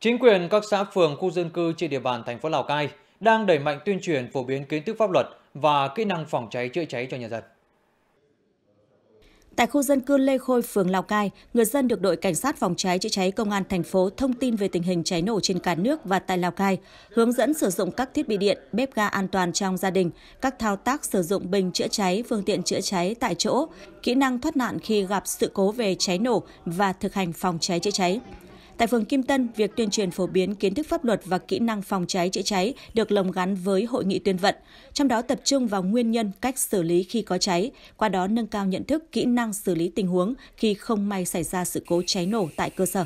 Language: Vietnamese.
Chính quyền các xã phường khu dân cư trên địa bàn thành phố Lào Cai đang đẩy mạnh tuyên truyền phổ biến kiến thức pháp luật và kỹ năng phòng cháy chữa cháy cho nhân dân. Tại khu dân cư Lê Khôi, phường Lào Cai, người dân được đội cảnh sát phòng cháy chữa cháy công an thành phố thông tin về tình hình cháy nổ trên cả nước và tại Lào Cai, hướng dẫn sử dụng các thiết bị điện, bếp ga an toàn trong gia đình, các thao tác sử dụng bình chữa cháy, phương tiện chữa cháy tại chỗ, kỹ năng thoát nạn khi gặp sự cố về cháy nổ và thực hành phòng cháy chữa cháy. Tại phường Kim Tân, việc tuyên truyền phổ biến kiến thức pháp luật và kỹ năng phòng cháy chữa cháy được lồng gắn với hội nghị tuyên vận, trong đó tập trung vào nguyên nhân, cách xử lý khi có cháy, qua đó nâng cao nhận thức, kỹ năng xử lý tình huống khi không may xảy ra sự cố cháy nổ tại cơ sở.